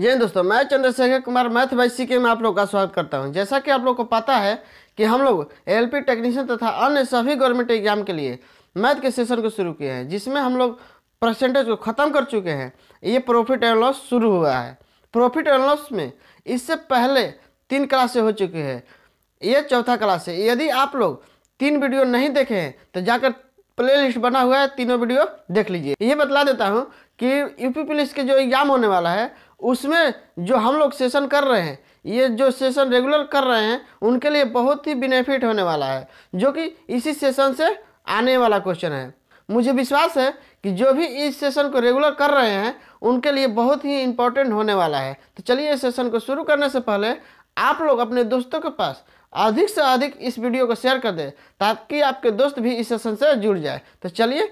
जय दोस्तों मैं Chandrashekhar Kumar math by C K में आप लोग का स्वागत करता हूं जैसा कि आप लोग को पता है कि हम लोग एलपी टेक्नीशियन तथा अन्य सभी गवर्नमेंट एग्जाम के लिए मैथ के सेशन को शुरू किए हैं जिसमें हम लोग परसेंटेज को ख़त्म कर चुके हैं ये प्रॉफिट एंड लॉस शुरू हुआ है प्रॉफिट एंड लॉस में इससे पहले तीन क्लासे हो चुकी है ये चौथा क्लास है यदि आप लोग तीन वीडियो नहीं देखे हैं तो जाकर प्ले लिस्ट बना हुआ है तीनों वीडियो देख लीजिए ये बतला देता हूँ कि यूपी पुलिस के जो एग्ज़ाम होने वाला है उसमें जो हम लोग सेशन कर रहे हैं ये जो सेशन रेगुलर कर रहे हैं उनके लिए बहुत ही बेनिफिट होने वाला है जो कि इसी सेशन से आने वाला क्वेश्चन है मुझे विश्वास है कि जो भी इस सेशन को रेगुलर कर रहे हैं उनके लिए बहुत ही इम्पोर्टेंट होने वाला है तो चलिए इस सेशन को शुरू करने से पहले आप लोग अपने दोस्तों के पास अधिक से अधिक इस वीडियो को शेयर कर दें ताकि आपके दोस्त भी इस सेशन से जुड़ जाए तो चलिए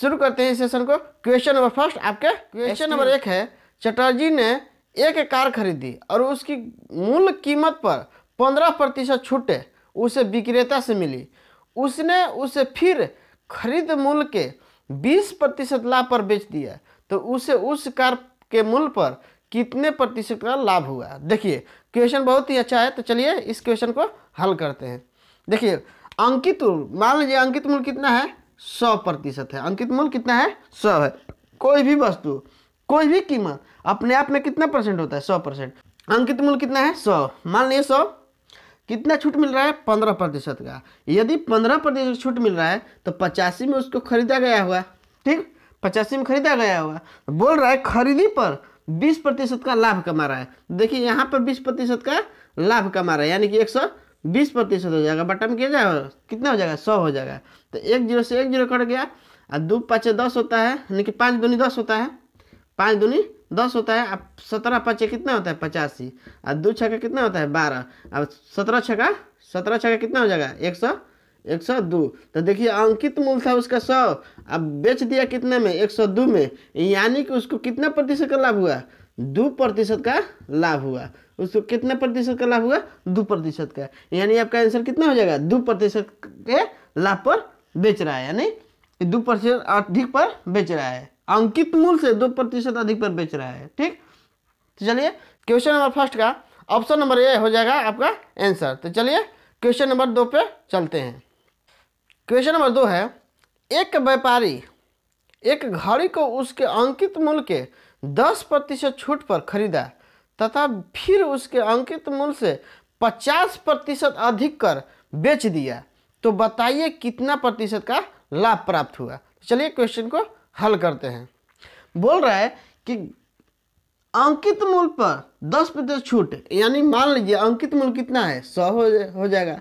शुरू करते हैं इस सेशन को क्वेश्चन नंबर फर्स्ट आपके क्वेश्चन नंबर एक है चटर्जी ने एक कार खरीदी और उसकी मूल कीमत पर पंद्रह प्रतिशत छूटे उसे विक्रेता से मिली उसने उसे फिर खरीद मूल्य के बीस प्रतिशत लाभ पर बेच दिया तो उसे उस कार के मूल्य पर कितने प्रतिशत का लाभ हुआ देखिए क्वेश्चन बहुत ही अच्छा है तो चलिए इस क्वेश्चन को हल करते हैं देखिए अंकित मूल्य मान लीजिए अंकित मूल्य कितना है सौ प्रतिशत है अंकित मूल्य कितना है सौ है कोई भी वस्तु कोई भी कीमत अपने आप में कितना परसेंट होता है सौ परसेंट अंकित मूल्य कितना है सौ मान लिए सौ कितना छूट मिल रहा है पंद्रह प्रतिशत का यदि पंद्रह प्रतिशत छूट मिल रहा है तो पचासी में उसको खरीदा गया हुआ ठीक पचासी में खरीदा गया हुआ बोल रहा है खरीदी पर बीस प्रतिशत का लाभ कमा रहा है देखिए यहाँ पर बीस प्रतिशत का लाभ कमा रहा है यानी कि एक सौ बीस प्रतिशत हो जाएगा बटन किया जाए कितना हो जाएगा सौ हो जाएगा तो एक जीरो से एक जीरो कट गया और दो पाँच दस होता है यानी कि पाँच दूनी दस होता है पाँच दूनी दस होता है अब सत्रह पचे कितना होता है पचासी और दो छक्का कितना होता है बारह अब सत्रह छक्का सत्रह छक्का कितना हो जाएगा एक सौ एक सौ दो तो देखिए अंकित मूल था उसका सौ अब बेच दिया कितने में एक सौ दो में यानी कि उसको कितना प्रतिशत का लाभ हुआ दो प्रतिशत का लाभ हुआ उसको कितना प्रतिशत का लाभ हुआ दो प्रतिशत का यानी आपका आंसर कितना हो जाएगा दो प्रतिशत के लाभ पर बेच रहा है यानी दो प्रतिशत अधिक पर बेच रहा है अंकित मूल्य से दो प्रतिशत अधिक पर बेच रहा है ठीक तो चलिए क्वेश्चन नंबर फर्स्ट का ऑप्शन नंबर ए हो जाएगा आपका आंसर तो चलिए क्वेश्चन नंबर दो पे चलते हैं क्वेश्चन नंबर दो है एक व्यापारी एक घड़ी को उसके अंकित मूल्य के दस प्रतिशत छूट पर खरीदा तथा फिर उसके अंकित मूल्य से पचास प्रतिशत अधिक कर बेच दिया तो बताइए कितना प्रतिशत का लाभ प्राप्त हुआ चलिए क्वेश्चन को हल करते हैं बोल रहा है कि अंकित मूल पर दस प्रतिशत छूट यानी मान लीजिए अंकित मूल कितना है सौ हो, हो जाएगा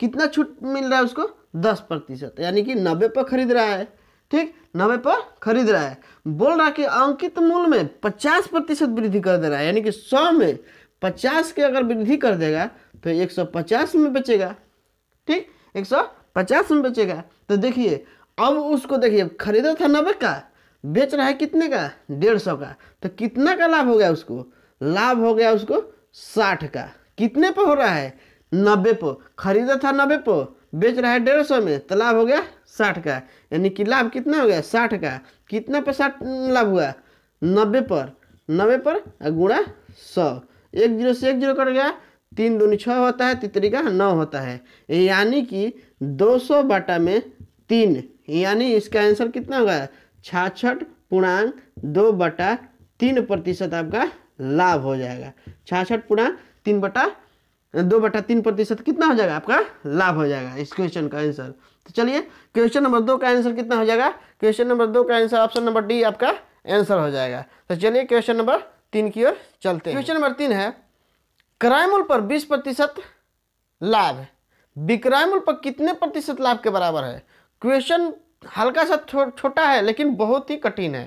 कितना छूट मिल रहा है उसको दस प्रतिशत यानी कि नब्बे पर खरीद रहा है ठीक नब्बे पर खरीद रहा है बोल रहा है कि अंकित मूल में पचास प्रतिशत वृद्धि कर दे रहा है यानी कि सौ में पचास के अगर वृद्धि कर देगा तो एक सौ पचास में बचेगा ठीक एक सौ पचास में बचेगा तो देखिए अब उसको देखिए खरीदा था नब्बे का बेच रहा है कितने का डेढ़ सौ का तो कितना का लाभ हो गया उसको लाभ हो गया उसको साठ का कितने पर हो रहा है नब्बे पर खरीदा था नब्बे पर बेच रहा है डेढ़ सौ में तो लाभ हो गया साठ का यानी कि लाभ कितना हो गया साठ का कितना पर साठ लाभ हुआ नब्बे पर नब्बे पर गुणा सौ एक जीरो से एक जीरो कट गया तीन दूनी छः होता है तीतरी का नौ होता है यानी कि दो सौ बाटा में तीन यानी इसका आंसर कितना होगा छाछठ पूर्णांक दो बटा तीन प्रतिशत आपका लाभ हो जाएगा छाछठ पूर्णांक तीन बटा दो बटा तीन प्रतिशत कितना हो जाएगा आपका लाभ हो जाएगा इस क्वेश्चन का आंसर तो चलिए क्वेश्चन नंबर दो का आंसर कितना हो जाएगा क्वेश्चन नंबर दो का आंसर ऑप्शन नंबर डी आपका आंसर हो जाएगा तो चलिए क्वेश्चन नंबर तीन की ओर चलते क्वेश्चन नंबर तीन है क्राइमुल पर बीस प्रतिशत लाभ विक्रायमूल पर कितने प्रतिशत लाभ के बराबर है क्वेश्चन हल्का सा छोटा है लेकिन बहुत ही कठिन है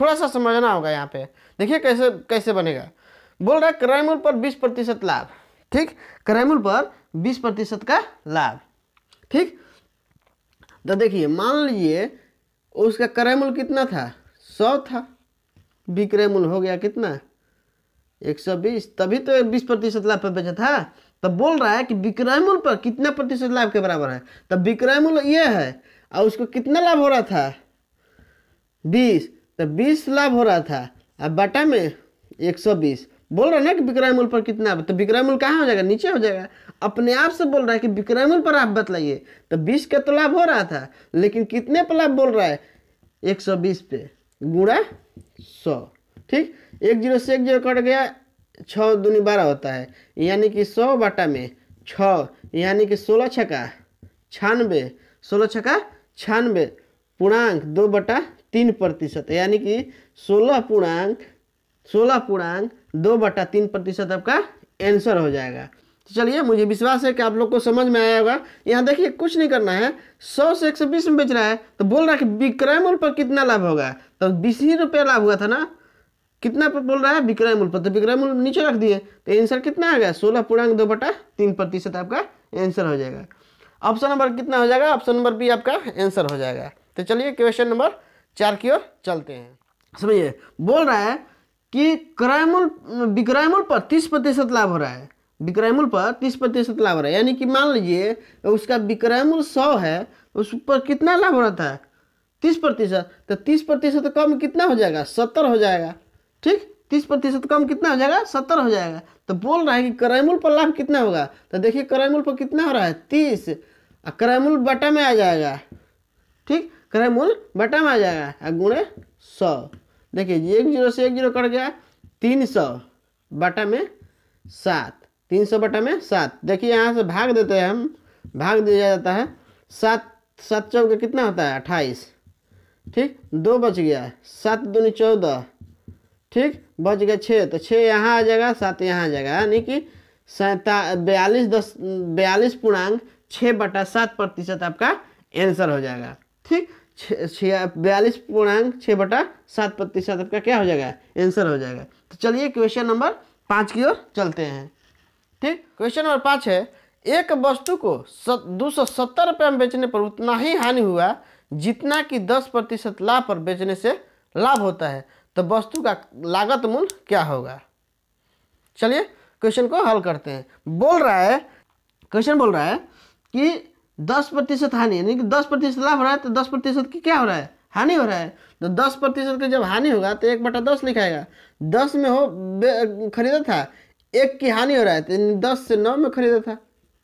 थोड़ा सा समझना होगा यहाँ पे देखिए कैसे कैसे बनेगा बोल रहा है क्राइमूल पर बीस प्रतिशत लाभ ठीक क्राइमूल पर बीस प्रतिशत का लाभ ठीक तो देखिए मान लीजिए उसका क्राइमूल कितना था सौ था विक्रयमूल हो गया कितना एक सौ बीस तभी तो बीस प्रतिशत लाभ पर बेचा था तो बोल रहा है कि विक्रय मूल्य पर कितना प्रतिशत लाभ के बराबर है तो विक्रय मूल्य ये है और उसको कितना लाभ हो रहा था बीस तो बीस लाभ हो रहा था अब बाटा में एक सौ बीस बोल रहा है ना कि विक्रय मूल्य पर कितना तो विक्रय मूल्य कहाँ हो जाएगा नीचे हो जाएगा अपने आप से बोल रहा है कि विक्रय मूल्य पर आप बतलाइए तो बीस का तो लाभ हो रहा था लेकिन कितने पर लाभ बोल रहा है एक सौ बीस पे गुणा सौ ठीक एक जीरो से एक जीरो कट गया छः दूनी बारह होता है यानी कि सौ बाटा में छ यानी कि सोलह छका छानबे सोलह छका छानबे पूर्णांक दो बटा तीन प्रतिशत यानी कि सोलह पूर्णांक सोलह पूर्णांक दो बटा तीन प्रतिशत आपका आंसर हो जाएगा तो चलिए मुझे विश्वास है कि आप लोग को समझ में आया होगा यहाँ देखिए कुछ नहीं करना है सौ से एक सौ बीस में बेच रहा है तो बोल रहा है कि विक्रय मूल्य पर कितना लाभ होगा तो बीस ही रुपये लाभ हुआ था ना कितना पर बोल रहा है विक्रय मूल्य पर तो विक्रय मूल्य नीचे रख दिए तो आंसर कितना आ गया सोलह पूर्णांक दो बटा तीन प्रतिशत आपका आंसर हो जाएगा ऑप्शन नंबर कितना हो जाएगा ऑप्शन नंबर बी आपका आंसर हो जाएगा तो चलिए क्वेश्चन नंबर चार की ओर चलते हैं समझिए बोल रहा है कि क्रय मूल्य विक्रय मूल्य पर तीस प्रतिशत लाभ हो रहा है विक्रय मूल्य पर तीस प्रतिशत लाभ हो रहा है यानी कि मान लीजिए उसका विक्रय मूल्य सौ है तो उस पर कितना लाभ हो रहा था तीस प्रतिशत तो तीस प्रतिशत कम कितना हो जाएगा सत्तर हो जाएगा ठीक तीस प्रतिशत कम कितना हो जाएगा सत्तर हो जाएगा तो बोल रहा है कि करैमुल पर लाभ कितना होगा तो देखिए करैमुल पर कितना हो रहा है तीस और करैमुल बटा में आ जाएगा ठीक करैमुल बटा में आ जाएगा और गुणे सौ देखिए एक जीरो से एक जीरो कट गया तीन सौ बटा में सात तीन सौ बटा में सात देखिए यहाँ से भाग देते हैं हम भाग दिया जाता है सात सात चौके कितना होता है अट्ठाईस ठीक दो बच गया सात दूनी चौदह ठीक बच गया छः तो छः यहाँ आ जाएगा सात यहाँ आ जाएगा यानी कि सैता बयालीस दस बयालीस पूर्णांक छः बटा सात प्रतिशत आपका आंसर हो जाएगा ठीक छः बयालीस पूर्णांक छः बटा सात प्रतिशत आपका क्या हो जाएगा आंसर हो जाएगा तो चलिए क्वेश्चन नंबर पाँच की ओर चलते हैं ठीक क्वेश्चन नंबर पाँच है एक वस्तु को दो सौ सत्तर रुपये में बेचने पर उतना ही हानि हुआ जितना कि दस प्रतिशत लाभ पर बेचने से लाभ होता है तो वस्तु का लागत मूल्य क्या होगा चलिए क्वेश्चन को हल करते हैं बोल रहा है क्वेश्चन बोल रहा है कि दस प्रतिशत हानि यानी कि दस प्रतिशत लाभ हो रहा है तो दस प्रतिशत की क्या हो रहा है हानि हो रहा है तो दस प्रतिशत का जब हानि होगा तो एक बटा दस लिखाएगा दस में हो खरीदा था एक की हानि हो रहा है तो दस से नौ में खरीदा था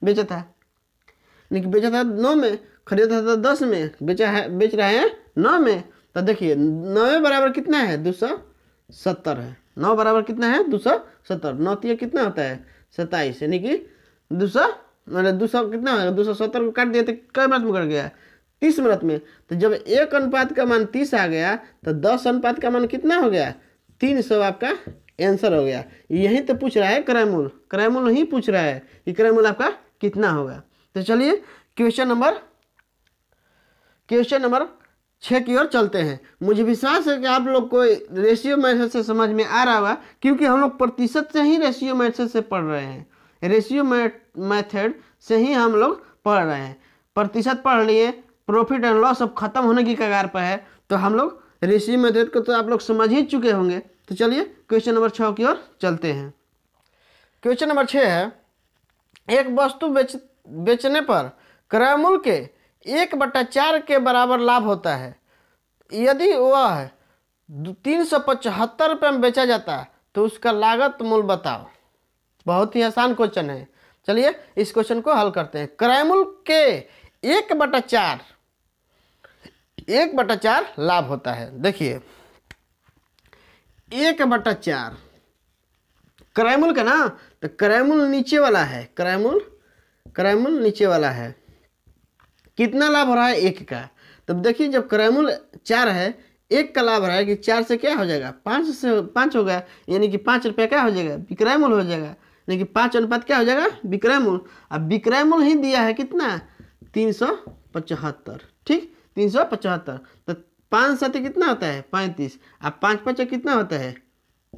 बेचा था यानी कि बेचा था नौ में खरीदा था दस में बेचा है बेच रहे हैं नौ में तो देखिए नवे बराबर कितना है दो सौ सत्तर है नौ बराबर कितना है दो सौ सत्तर नौतिया कितना होता है सत्ताईस यानी कि दो सौ मतलब दो सौ कितना होगा दो सौ सत्तर को काट दिया तो कई मिनट में कट गया तीस मिनट में तो जब एक अनुपात का मान तीस आ गया तो दस अनुपात का मान कितना हो गया तीन सौ आपका आंसर हो गया यही तो पूछ रहा है क्रयमूल क्रयमूल नहीं पूछ रहा है कि क्रयमूल आपका कितना होगा तो चलिए क्वेश्चन नंबर क्वेश्चन नंबर छः की ओर चलते हैं मुझे विश्वास है कि आप लोग को रेशियो मैथड से समझ में आ रहा होगा क्योंकि हम लोग प्रतिशत से ही रेशियो मैथड से पढ़ रहे हैं रेशियो मैथड से ही हम लोग पढ़ रहे हैं प्रतिशत पढ़ लिए प्रॉफिट एंड लॉस अब खत्म होने की कगार पर है तो हम लोग रेशियो मैथड को तो आप लोग समझ ही चुके होंगे तो चलिए क्वेश्चन नंबर छः की ओर चलते हैं क्वेश्चन नंबर छः है एक वस्तु बेच बेचने पर क्रयमूल के एक बटा चार के बराबर लाभ होता है यदि वह तीन सौ पचहत्तर रुपये में बेचा जाता है तो उसका लागत मूल बताओ बहुत ही आसान क्वेश्चन है चलिए इस क्वेश्चन को हल करते हैं क्रय के एक बटा चार एक बटा चार लाभ होता है देखिए एक बटा चार क्रयमूल का ना तो क्रयमूल नीचे वाला है क्रयमूल क्रयमूल नीचे वाला है कितना लाभ हो रहा है एक का तब देखिए जब क्रयमूल चार है एक का लाभ रहा है कि चार से क्या हो जाएगा पाँच से पाँच हो गया यानी कि पाँच रुपया क्या हो जाएगा विक्रय मूल्य हो जाएगा यानी कि पाँच अनुपात क्या हो जाएगा विक्रय मूल्य अब विक्रय मूल्य ही दिया है कितना तीन सौ पचहत्तर ठीक तीन सौ पचहत्तर तो पाँच सात कितना होता है पैंतीस अब पाँच पचास कितना होता है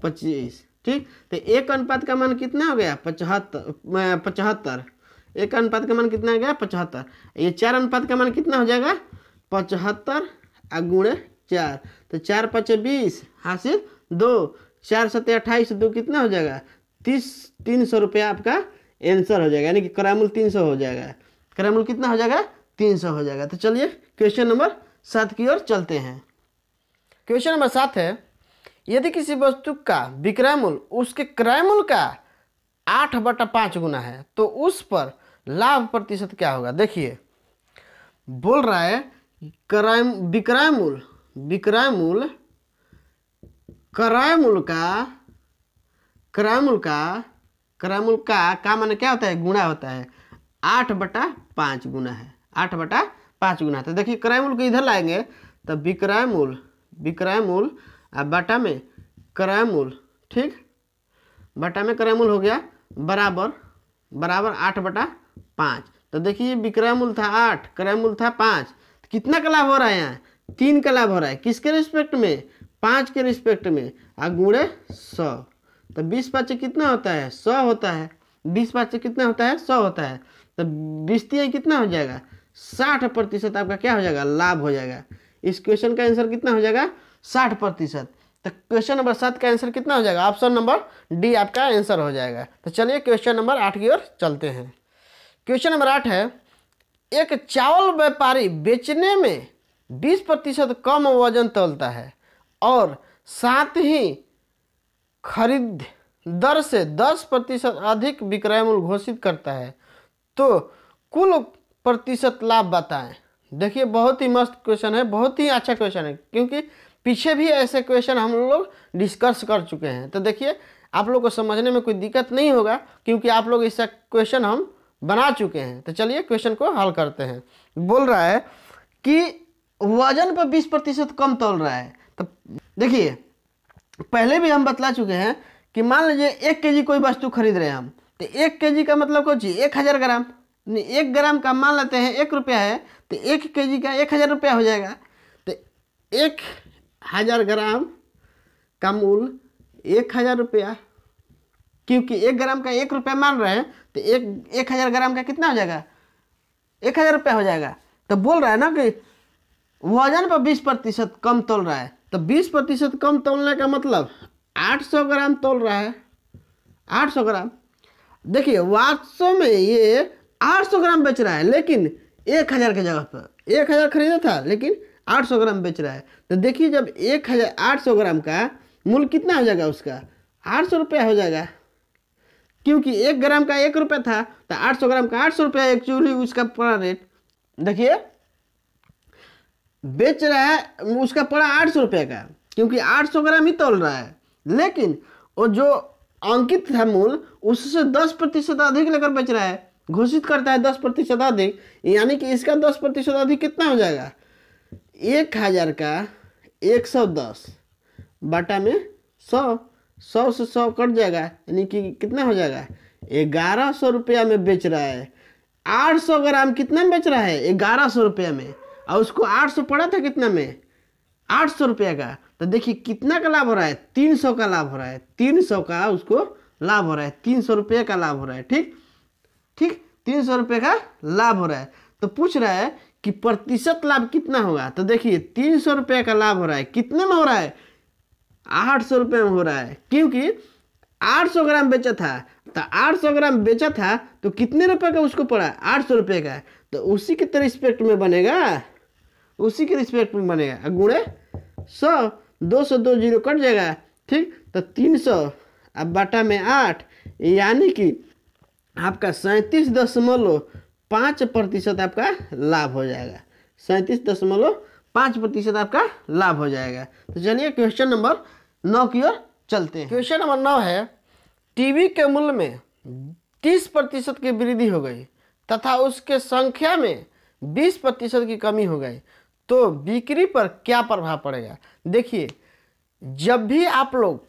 पच्चीस ठीक तो एक अनुपात का मान कितना हो गया पचहत्तर पचहत्तर एक अनुपात का मान कितना आ गया पचहत्तर ये चार अनुपात का मान कितना हो जाएगा पचहत्तर आ गुणे चार तो चार पचे बीस हासिल दो चार सत्य अट्ठाईस दो कितना हो जाएगा तीस तीन सौ रुपया आपका आंसर हो जाएगा यानी कि करामूल तीन सौ हो जाएगा करामूल कितना हो जाएगा तीन सौ हो जाएगा तो चलिए क्वेश्चन नंबर सात की ओर चलते हैं क्वेश्चन नंबर सात है यदि किसी वस्तु का विक्रयमूल उसके क्रय का आठ बटा पाँच गुना है तो उस पर लाभ प्रतिशत क्या होगा देखिए बोल रहा है क्रय विक्रय मूल विक्रय मूल क्रय मूल का क्रय मूल का क्रय मूल का का मान क्या होता है गुणा होता है आठ बटा पाँच गुना है आठ बटा पाँच गुना है तो देखिए क्रय मूल को इधर लाएंगे तो विक्रय मूल विक्रय मूल और बटा में क्रय मूल ठीक बटा में क्रय मूल हो गया बराबर बराबर आठ बटा पाँच तो देखिए विक्रय मूल्य था आठ क्रय मूल्य था पाँच तो कितना का लाभ हो रहा है यहाँ तीन का लाभ हो रहा है किसके रिस्पेक्ट में पाँच के रिस्पेक्ट में आ गुड़े सौ तो बीस पाँच कितना होता है सौ होता है बीस पाँच कितना होता है सौ होता है तो बीस तीन कितना हो जाएगा साठ प्रतिशत आपका क्या हो जाएगा लाभ हो जाएगा इस क्वेश्चन का आंसर कितना हो जाएगा साठ प्रतिशत तो क्वेश्चन नंबर सात का आंसर कितना हो जाएगा ऑप्शन नंबर डी आपका आंसर हो जाएगा तो चलिए क्वेश्चन नंबर आठ की ओर चलते हैं क्वेश्चन नंबर आठ है एक चावल व्यापारी बेचने में बीस प्रतिशत कम वजन तोलता है और साथ ही खरीद दर से दस प्रतिशत अधिक विक्रय मूल्य घोषित करता है तो कुल प्रतिशत लाभ बताएं देखिए बहुत ही मस्त क्वेश्चन है बहुत ही अच्छा क्वेश्चन है क्योंकि पीछे भी ऐसे क्वेश्चन हम लोग डिस्कस कर चुके हैं तो देखिए आप लोग को समझने में कोई दिक्कत नहीं होगा क्योंकि आप लोग इसका क्वेश्चन हम बना चुके हैं तो चलिए क्वेश्चन को हल करते हैं बोल रहा है कि वजन पर बीस प्रतिशत कम तोल रहा है तो देखिए पहले भी हम बतला चुके हैं कि मान लीजिए एक के कोई वस्तु खरीद रहे हैं हम तो एक के का मतलब चाहिए एक हज़ार ग्राम नहीं एक ग्राम का मान लेते हैं एक रुपया है तो एक के का एक हज़ार रुपया हो जाएगा तो एक हज़ार ग्राम का मूल एक हज़ार रुपया क्योंकि एक ग्राम का एक रुपया मान रहे हैं तो एक एक हज़ार ग्राम का कितना हो जाएगा एक हज़ार रुपया हो जाएगा तो बोल रहा है ना कि वजन पर बीस प्रतिशत कम तोल रहा है तो बीस प्रतिशत कम तोलने का मतलब आठ सौ ग्राम तोल रहा है आठ सौ ग्राम देखिए वास्तव में ये आठ सौ ग्राम बेच रहा है लेकिन एक हज़ार की जगह पर एक हज़ार खरीदा था लेकिन आठ सौ ग्राम बेच रहा है तो देखिए जब एक हज़ार आठ सौ ग्राम का मूल्य कितना हो जाएगा उसका आठ सौ रुपया हो जाएगा क्योंकि एक ग्राम का एक रुपया था तो आठ सौ ग्राम का आठ सौ रुपया एक्चुअली उसका पड़ा रेट देखिए बेच रहा है उसका पड़ा आठ सौ रुपये का क्योंकि आठ सौ ग्राम ही तोल रहा है लेकिन वो जो अंकित है मूल उससे दस प्रतिशत अधिक लेकर बेच रहा है घोषित करता है दस प्रतिशत अधिक यानी कि इसका दस प्रतिशत अधिक कितना हो जाएगा एक हज़ार का एक सौ दस बाटा में सौ सौ से सौ कट जाएगा यानी कि कितना हो जाएगा ग्यारह सौ रुपया में बेच रहा है आठ सौ ग्राम कितना में बेच रहा है ग्यारह सौ रुपया में और उसको आठ सौ पड़ा था कितना में आठ सौ रुपया का तो देखिए कितना का लाभ हो रहा है तीन सौ का लाभ हो रहा है तीन सौ का उसको लाभ हो रहा है तीन सौ रुपये का लाभ हो रहा है ठीक ठीक तीन सौ रुपये का लाभ हो रहा है तो पूछ रहा है कि प्रतिशत लाभ कितना होगा तो देखिए तीन सौ रुपये का लाभ हो रहा है कितने में हो रहा है आठ सौ रुपये में हो रहा है क्योंकि 800 ग्राम बेचा था तो 800 ग्राम बेचा था तो कितने रुपए का उसको पड़ा आठ सौ रुपये का तो उसी के रिस्पेक्ट में बनेगा उसी के रिस्पेक्ट में बनेगा गुणे सौ दो सौ दो जीरो कट जाएगा ठीक तो तीन सौ अब बाटा में आठ यानी कि आपका सैंतीस दशमलव पाँच प्रतिशत आपका लाभ हो जाएगा सैंतीस दशमलव पाँच प्रतिशत आपका लाभ हो जाएगा तो चलिए क्वेश्चन नंबर नौ की ओर चलते हैं क्वेश्चन नंबर नौ है टीवी के मूल्य में तीस प्रतिशत की वृद्धि हो गई तथा उसके संख्या में बीस प्रतिशत की कमी हो गई तो बिक्री पर क्या प्रभाव पड़ेगा देखिए जब भी आप लोग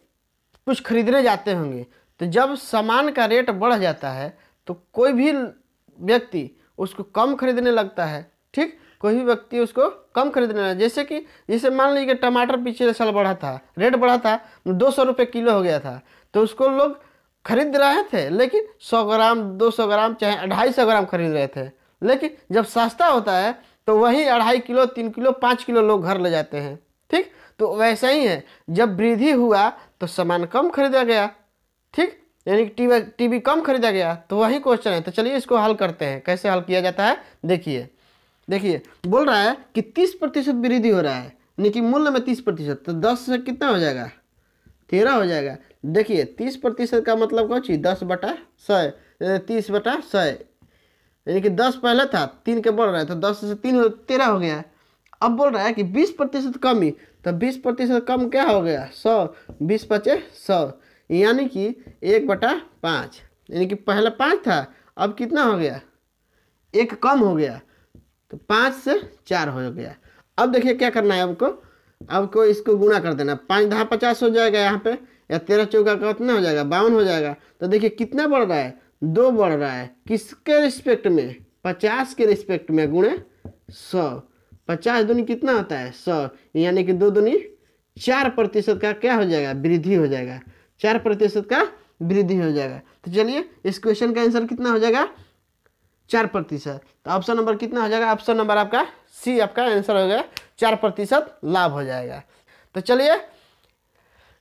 कुछ खरीदने जाते होंगे तो जब सामान का रेट बढ़ जाता है तो कोई भी व्यक्ति उसको कम खरीदने लगता है ठीक कोई भी व्यक्ति उसको कम खरीदना जैसे कि जैसे मान लीजिए टमाटर पिछले साल बढ़ा था रेट बढ़ा था दो सौ रुपये किलो हो गया था तो उसको लोग खरीद रहे थे लेकिन सौ ग्राम दो सौ ग्राम चाहे अढ़ाई सौ ग्राम खरीद रहे थे लेकिन जब सस्ता होता है तो वही अढ़ाई किलो तीन किलो पाँच किलो लोग घर ले जाते हैं ठीक तो वैसा ही है जब वृद्धि हुआ तो सामान कम खरीदा गया ठीक यानी टीवी टीवी कम खरीदा गया तो वही क्वेश्चन है तो चलिए इसको हल करते हैं कैसे हल किया जाता है देखिए देखिए बोल रहा है कि तीस प्रतिशत वृद्धि हो रहा है यानी कि मूल्य में तीस प्रतिशत तो दस से कितना हो जाएगा तेरह हो जाएगा देखिए तीस प्रतिशत का मतलब कौन चीज दस बटा सौ तीस बटा सौ यानी कि दस पहले था तीन के बढ़ रहा है तो दस से तीन हो तेरह हो गया अब बोल रहा है कि बीस प्रतिशत कम ही तो बीस प्रतिशत कम क्या हो गया सौ बीस पचे सौ यानी कि एक बटा पाँच यानी कि पहले पाँच था अब कितना हो गया एक कम हो गया तो पाँच से चार हो गया अब देखिए क्या करना है आपको आपको इसको गुणा कर देना पाँच दहा पचास हो जाएगा यहाँ पे या तेरह चौका का कितना हो जाएगा बावन हो जाएगा तो देखिए कितना बढ़ रहा है दो बढ़ रहा है किसके रिस्पेक्ट में पचास के रिस्पेक्ट में गुणे सौ पचास दुनी कितना होता है सौ यानी कि दो दुनी चार प्रतिशत का क्या हो जाएगा वृद्धि हो जाएगा चार प्रतिशत का वृद्धि हो जाएगा तो चलिए इस क्वेश्चन का आंसर कितना हो जाएगा चार प्रतिशत तो ऑप्शन नंबर कितना हो जाएगा ऑप्शन नंबर आपका सी आपका आंसर हो गया चार प्रतिशत लाभ हो जाएगा तो चलिए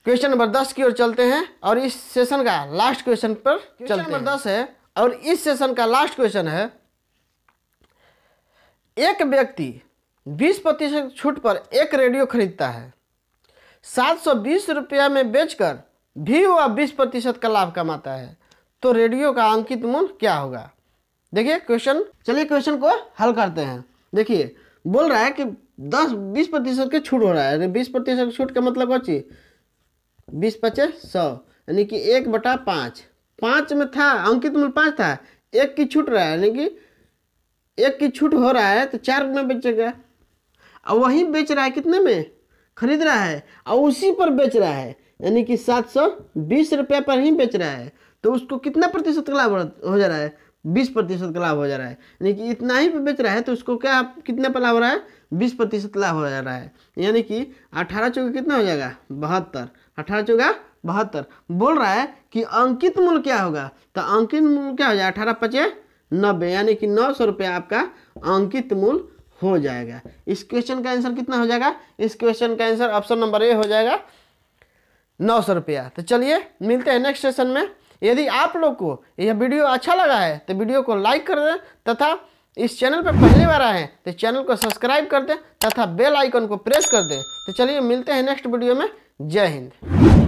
क्वेश्चन नंबर दस की ओर चलते हैं और इस सेशन का लास्ट क्वेश्चन पर क्वेश्चन नंबर दस है और इस सेशन का लास्ट क्वेश्चन है एक व्यक्ति बीस प्रतिशत छूट पर एक रेडियो खरीदता है सात सौ बीस रुपया में बेचकर भी वह बीस प्रतिशत का लाभ कमाता है तो रेडियो का अंकित मूल्य क्या होगा देखिए क्वेश्चन चलिए क्वेश्चन को हल करते हैं देखिए बोल रहा है कि दस बीस प्रतिशत के छूट हो रहा है बीस प्रतिशत छूट का मतलब अच्छी बीस पच्चीस सौ यानी कि एक बटा पाँच पाँच में था अंकित मूल पाँच था एक की छूट रहा है यानी कि एक की छूट हो रहा है तो चार में बेचेगा और वहीं बेच रहा है कितने में खरीद रहा है और उसी पर बेच रहा है यानी कि सात सौ बीस रुपये पर ही बेच रहा है तो उसको कितना प्रतिशत का लाभ हो जा रहा है बीस प्रतिशत का लाभ हो जा रहा है यानी कि इतना ही पे बेच रहा है तो उसको क्या आप कितने पर लाभ हो रहा है बीस प्रतिशत लाभ हो जा रहा है यानी कि अठारह चौगा कितना हो जाएगा बहत्तर अठारह चौगा बहत्तर बोल रहा है कि अंकित मूल्य क्या होगा तो अंकित मूल्य क्या हो जाएगा अठारह पचे नब्बे यानी कि नौ सौ रुपया आपका अंकित मूल्य हो जाएगा इस क्वेश्चन का आंसर कितना हो जाएगा इस क्वेश्चन का आंसर ऑप्शन नंबर ए हो जाएगा नौ सौ रुपया तो चलिए मिलते हैं नेक्स्ट सेशन में यदि आप लोग को यह वीडियो अच्छा लगा है तो वीडियो को लाइक कर दें तथा इस चैनल पर पहली बार आए हैं तो चैनल को सब्सक्राइब कर दें तथा बेल आइकन को प्रेस कर दें तो चलिए मिलते हैं नेक्स्ट वीडियो में जय हिंद